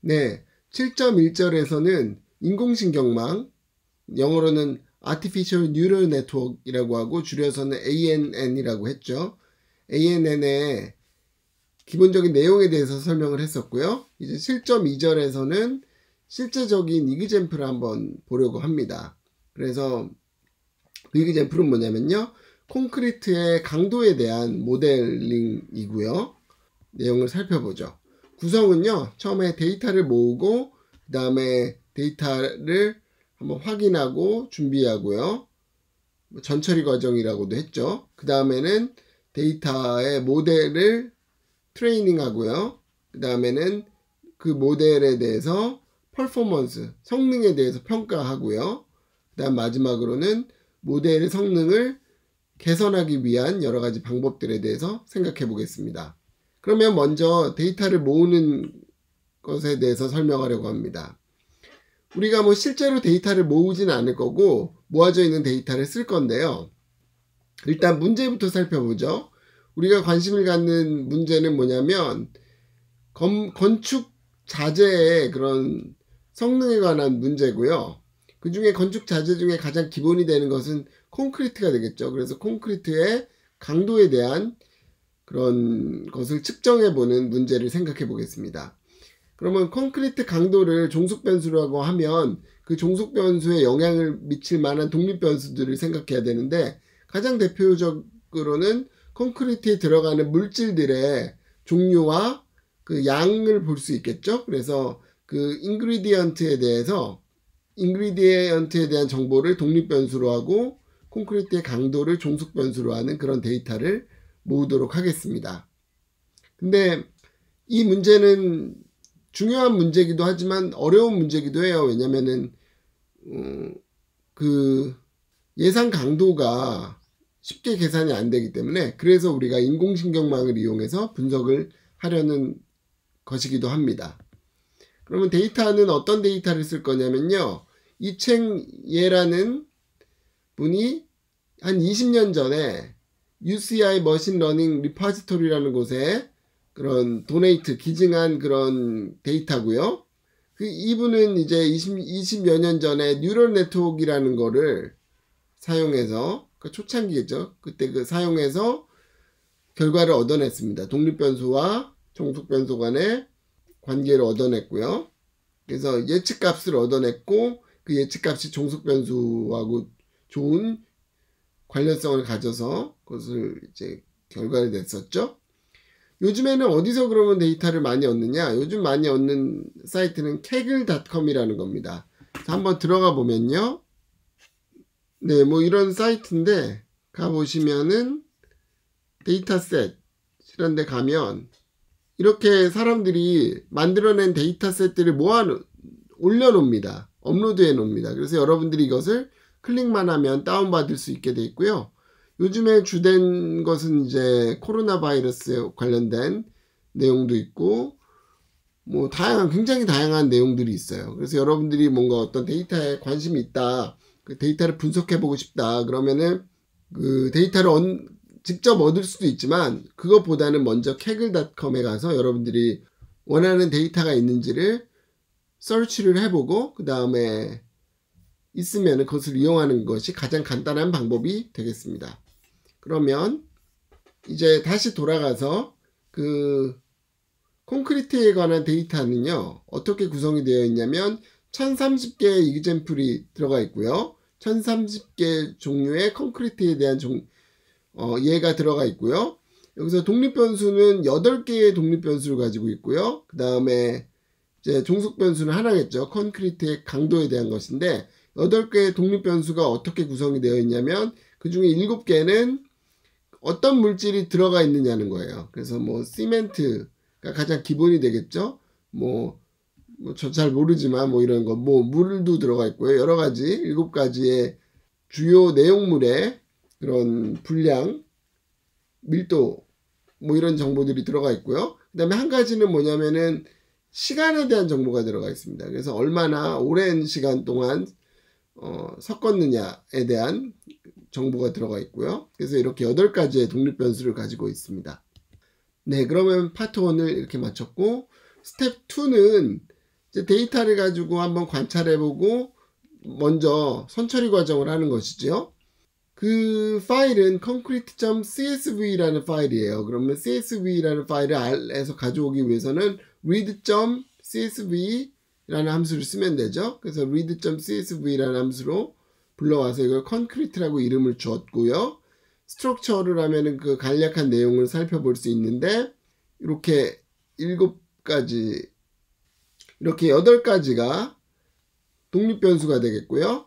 네, 7.1절에서는 인공신경망, 영어로는 Artificial Neural Network이라고 하고 줄여서는 ANN이라고 했죠. ANN의 기본적인 내용에 대해서 설명을 했었고요. 이제 7.2절에서는 실제적인 이기젠프를 한번 보려고 합니다. 그래서 그이기젠프는 뭐냐면요. 콘크리트의 강도에 대한 모델링이고요. 내용을 살펴보죠. 구성은요. 처음에 데이터를 모으고 그 다음에 데이터를 한번 확인하고 준비하고요. 뭐 전처리 과정이라고도 했죠. 그 다음에는 데이터의 모델을 트레이닝하고요. 그 다음에는 그 모델에 대해서 퍼포먼스, 성능에 대해서 평가하고요. 그 다음 마지막으로는 모델의 성능을 개선하기 위한 여러 가지 방법들에 대해서 생각해 보겠습니다. 그러면 먼저 데이터를 모으는 것에 대해서 설명하려고 합니다. 우리가 뭐 실제로 데이터를 모으진 않을 거고 모아져 있는 데이터를 쓸 건데요. 일단 문제부터 살펴보죠. 우리가 관심을 갖는 문제는 뭐냐면 검, 건축 자재의 그런 성능에 관한 문제고요. 그 중에 건축 자재 중에 가장 기본이 되는 것은 콘크리트가 되겠죠. 그래서 콘크리트의 강도에 대한 그런 것을 측정해 보는 문제를 생각해 보겠습니다. 그러면 콘크리트 강도를 종속 변수라고 하면 그 종속 변수에 영향을 미칠 만한 독립 변수들을 생각해야 되는데 가장 대표적으로는 콘크리트에 들어가는 물질들의 종류와 그 양을 볼 수 있겠죠. 그래서 그 인그리디언트에 대해서 인그리디언트에 대한 정보를 독립 변수로 하고 콘크리트의 강도를 종속 변수로 하는 그런 데이터를 모으도록 하겠습니다. 근데 이 문제는 중요한 문제기도 하지만 어려운 문제기도 해요. 왜냐면은 음, 그 예상 강도가 쉽게 계산이 안 되기 때문에 그래서 우리가 인공신경망을 이용해서 분석을 하려는 것이기도 합니다. 그러면 데이터는 어떤 데이터를 쓸 거냐면요. 이챙예라는 분이 한 20년 전에 UCI 머신러닝 리파지토리라는 곳에 그런 도네이트 기증한 그런 데이터고요. 그 이분은 이제 20, 20여 년 전에 뉴럴 네트워크라는 거를 사용해서 그 초창기겠죠. 그때 그 사용해서 결과를 얻어냈습니다. 독립 변수와 종속 변수 간의 관계를 얻어냈고요. 그래서 예측값을 얻어냈고 그 예측값이 종속 변수하고 좋은 관련성을 가져서 것을 이제 결과를 냈었죠. 요즘에는 어디서 그러면 데이터를 많이 얻느냐? 요즘 많이 얻는 사이트는 k a 닷컴이라는 겁니다. 한번 들어가 보면요. 네, 뭐 이런 사이트인데 가보시면은 데이터셋이런 데 가면 이렇게 사람들이 만들어낸 데이터셋들을 모아 올려놓습니다. 업로드해 놓습니다. 그래서 여러분들이 이것을 클릭만 하면 다운받을 수 있게 돼 있고요. 요즘에 주된 것은 이제 코로나 바이러스 관련된 내용도 있고 뭐 다양한 굉장히 다양한 내용들이 있어요. 그래서 여러분들이 뭔가 어떤 데이터에 관심이 있다. 그 데이터를 분석해 보고 싶다. 그러면은 그 데이터를 얻, 직접 얻을 수도 있지만 그것보다는 먼저 k 글닷컴에 가서 여러분들이 원하는 데이터가 있는지를 서치를 해보고 그 다음에 있으면 그것을 이용하는 것이 가장 간단한 방법이 되겠습니다. 그러면 이제 다시 돌아가서 그 콘크리트에 관한 데이터는요. 어떻게 구성이 되어 있냐면 1030개의 이그젠플이 들어가 있고요. 1030개 종류의 콘크리트에 대한 종, 어, 예가 들어가 있고요. 여기서 독립변수는 8개의 독립변수를 가지고 있고요. 그 다음에 이제 종속변수는 하나겠죠. 콘크리트의 강도에 대한 것인데 8개의 독립변수가 어떻게 구성이 되어 있냐면 그 중에 7개는 어떤 물질이 들어가 있느냐는 거예요. 그래서 뭐 시멘트가 가장 기본이 되겠죠. 뭐, 뭐 저 잘 모르지만 뭐 이런 거, 뭐 물도 들어가 있고요. 여러 가지 일곱 가지의 주요 내용물의 그런 분량, 밀도 뭐 이런 정보들이 들어가 있고요. 그다음에 한 가지는 뭐냐면은 시간에 대한 정보가 들어가 있습니다. 그래서 얼마나 오랜 시간 동안 어, 섞었느냐에 대한 정보가 들어가 있고요. 그래서 이렇게 8가지의 독립 변수를 가지고 있습니다. 네, 그러면 파트 1을 이렇게 마쳤고 스텝 2는 이제 데이터를 가지고 한번 관찰해보고 먼저 선처리 과정을 하는 것이죠그 파일은 concrete.csv라는 파일이에요. 그러면 csv라는 파일을 R에서 가져오기 위해서는 read.csv라는 함수를 쓰면 되죠. 그래서 read.csv라는 함수로 불러와서 이걸 컨크리트라고 이름을 줬고요 스트럭처를 하면은 그 간략한 내용을 살펴볼 수 있는데 이렇게 일곱 가지 이렇게 여덟 가지가 독립 변수가 되겠고요.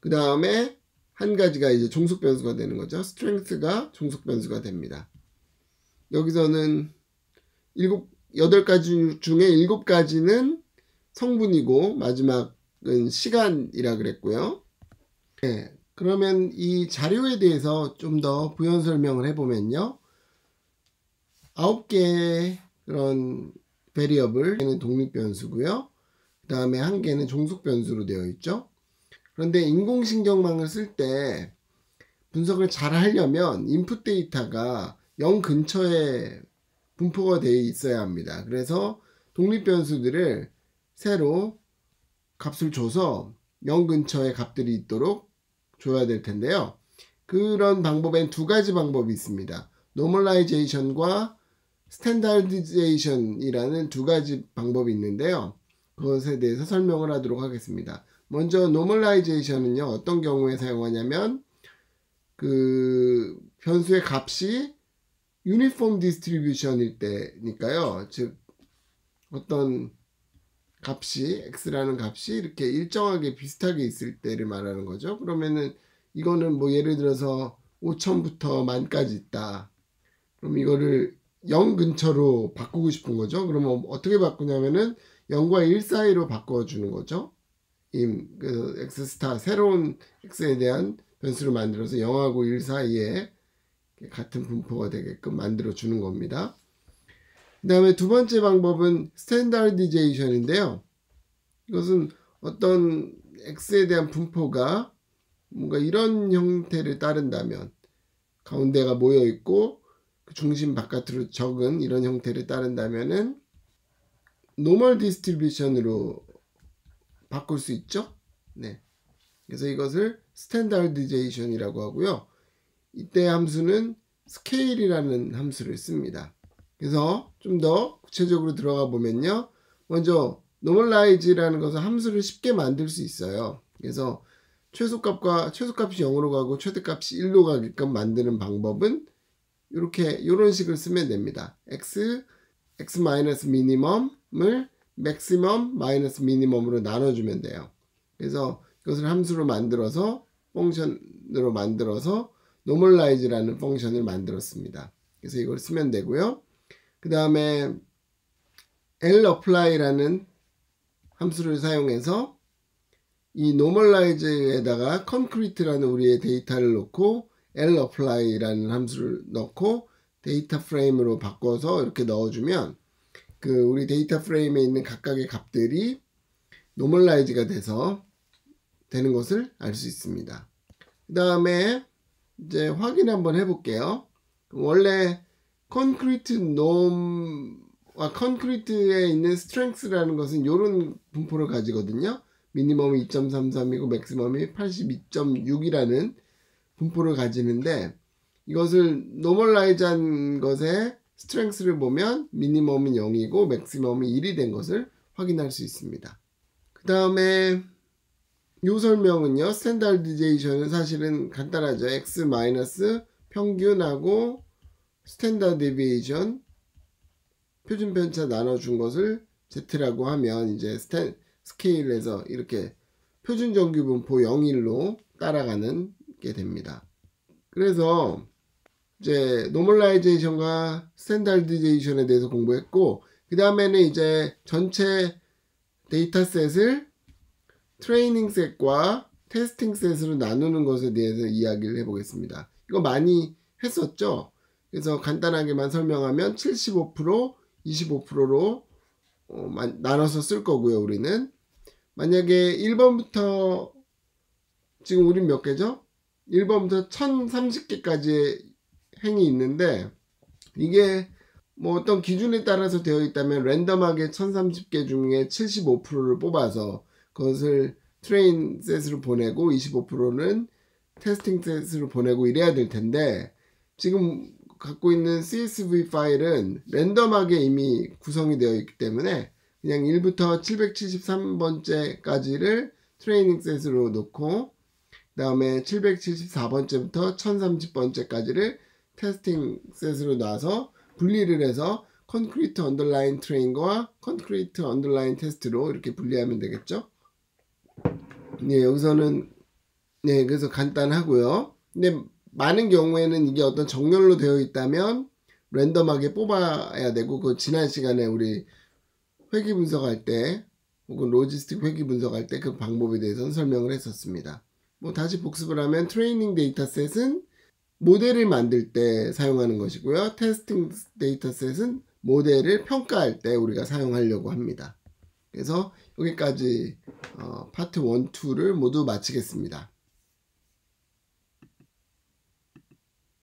그 다음에 한 가지가 이제 종속 변수가 되는 거죠. 스트렝스가 종속 변수가 됩니다. 여기서는 일곱 여덟 가지 중에 일곱 가지는 성분이고 마지막은 시간이라 그랬고요. 네, 그러면 이 자료에 대해서 좀 더 부연 설명을 해보면요. 9개의 그런 베리어블 는 독립변수고요. 그 다음에 한 개는 종속변수로 되어 있죠. 그런데 인공신경망을 쓸 때 분석을 잘 하려면 인풋 데이터가 0 근처에 분포가 되어 있어야 합니다. 그래서 독립변수들을 새로 값을 줘서 영 근처에 값들이 있도록 줘야 될 텐데요. 그런 방법엔 두 가지 방법이 있습니다. 노멀라이제이션과 스탠다드제이션이라는 두 가지 방법이 있는데요. 그것에 대해서 설명을 하도록 하겠습니다. 먼저 노멀라이제이션은요. 어떤 경우에 사용하냐면 그 변수의 값이 유니폼 디스트리뷰션일 때니까요. 즉 어떤 값이 x라는 값이 이렇게 일정하게 비슷하게 있을 때를 말하는 거죠. 그러면은 이거는 뭐 예를 들어서 5천부터 만까지 있다. 그럼 이거를 0 근처로 바꾸고 싶은 거죠. 그러면 어, 어떻게 바꾸냐면은 0과 1 사이로 바꿔주는 거죠. 임 그 x 스타 새로운 x에 대한 변수를 만들어서 0하고 1 사이에 같은 분포가 되게끔 만들어 주는 겁니다. 그 다음에 두 번째 방법은 스탠다디제이션인데요. 이것은 어떤 x에 대한 분포가 뭔가 이런 형태를 따른다면 가운데가 모여 있고 그 중심 바깥으로 적은 이런 형태를 따른다면은 노멀 디스트리뷰션으로 바꿀 수 있죠. 네. 그래서 이것을 스탠다디제이션이라고 하고요. 이때 함수는 스케일이라는 함수를 씁니다. 그래서 좀 더 구체적으로 들어가 보면요. 먼저 n 노멀라이즈라는 것은 함수를 쉽게 만들 수 있어요. 그래서 최소값과 최소값이 0으로 가고 최대값이 1로 가게끔 만드는 방법은 이렇게 이런 식을 쓰면 됩니다. x x 마이너스 미니멈을 맥시멈 마이너스 미니멈으로 나눠주면 돼요. 그래서 이것을 함수로 만들어서 펑션으로 만들어서 n 노멀라이즈라는 펑션을 만들었습니다. 그래서 이걸 쓰면 되고요. 그 다음에 lapply라는 함수를 사용해서 이 normalize에다가 concrete라는 우리의 데이터를 넣고 lapply라는 함수를 넣고 데이터 프레임으로 바꿔서 이렇게 넣어주면 그 우리 데이터 프레임에 있는 각각의 값들이 n o m 노 l i z e 가 돼서 되는 것을 알 수 있습니다. 그 다음에 이제 확인 한번 해볼게요. 원래 콘크리트 놈, 아, 콘크리트에 있는 스트렝스라는 것은 이런 분포를 가지거든요. 미니멈이 2.33이고 맥스멈이 82.6이라는 분포를 가지는데 이것을 노멀라이즈한 것의 스트렝스를 보면 미니멈은 0이고 맥스멈이 1이 된 것을 확인할 수 있습니다. 그 다음에 요 설명은요. 스탠다드제이션은 사실은 간단하죠. x 마이너스 평균하고 스탠다드 데비에이션 표준 편차 나눠준 것을 Z라고 하면 이제 스탠, 스케일에서 이렇게 표준 정규 분포 0 1로 따라가는 게 됩니다. 그래서 이제 노멀라이제이션과 스탠다드제이션에 대해서 공부했고 그 다음에는 이제 전체 데이터셋을 트레이닝 셋과 테스팅 셋으로 나누는 것에 대해서 이야기를 해보겠습니다. 이거 많이 했었죠? 그래서 간단하게만 설명하면 75% 25%로 어, 나눠서 쓸 거고요 우리는 만약에 1번부터 지금 우린 몇 개죠? 1번부터 1030개까지의 행이 있는데 이게 뭐 어떤 기준에 따라서 되어 있다면 랜덤하게 1030개 중에 75%를 뽑아서 그것을 트레인 셋으로 보내고 25%는 테스팅 셋으로 보내고 이래야 될 텐데 지금 갖고 있는 CSV 파일은 랜덤하게 이미 구성이 되어 있기 때문에 그냥 1부터 773번째까지를 트레이닝 셋으로 놓고 그 다음에 774번째부터 1030번째까지를 테스팅 셋으로 놔서 분리를 해서 콘크리트 언더라인 트레인과 콘크리트 언더라인 테스트로 이렇게 분리하면 되겠죠. 네, 여기서는 네, 그래서 간단하고요. 근데 많은 경우에는 이게 어떤 정렬로 되어 있다면 랜덤하게 뽑아야 되고 그 지난 시간에 우리 회귀 분석할 때 혹은 로지스틱 회귀 분석할 때 그 방법에 대해서는 설명을 했었습니다. 뭐 다시 복습을 하면 트레이닝 데이터셋은 모델을 만들 때 사용하는 것이고요. 테스팅 데이터셋은 모델을 평가할 때 우리가 사용하려고 합니다. 그래서 여기까지 어, 파트 1, 2를 모두 마치겠습니다.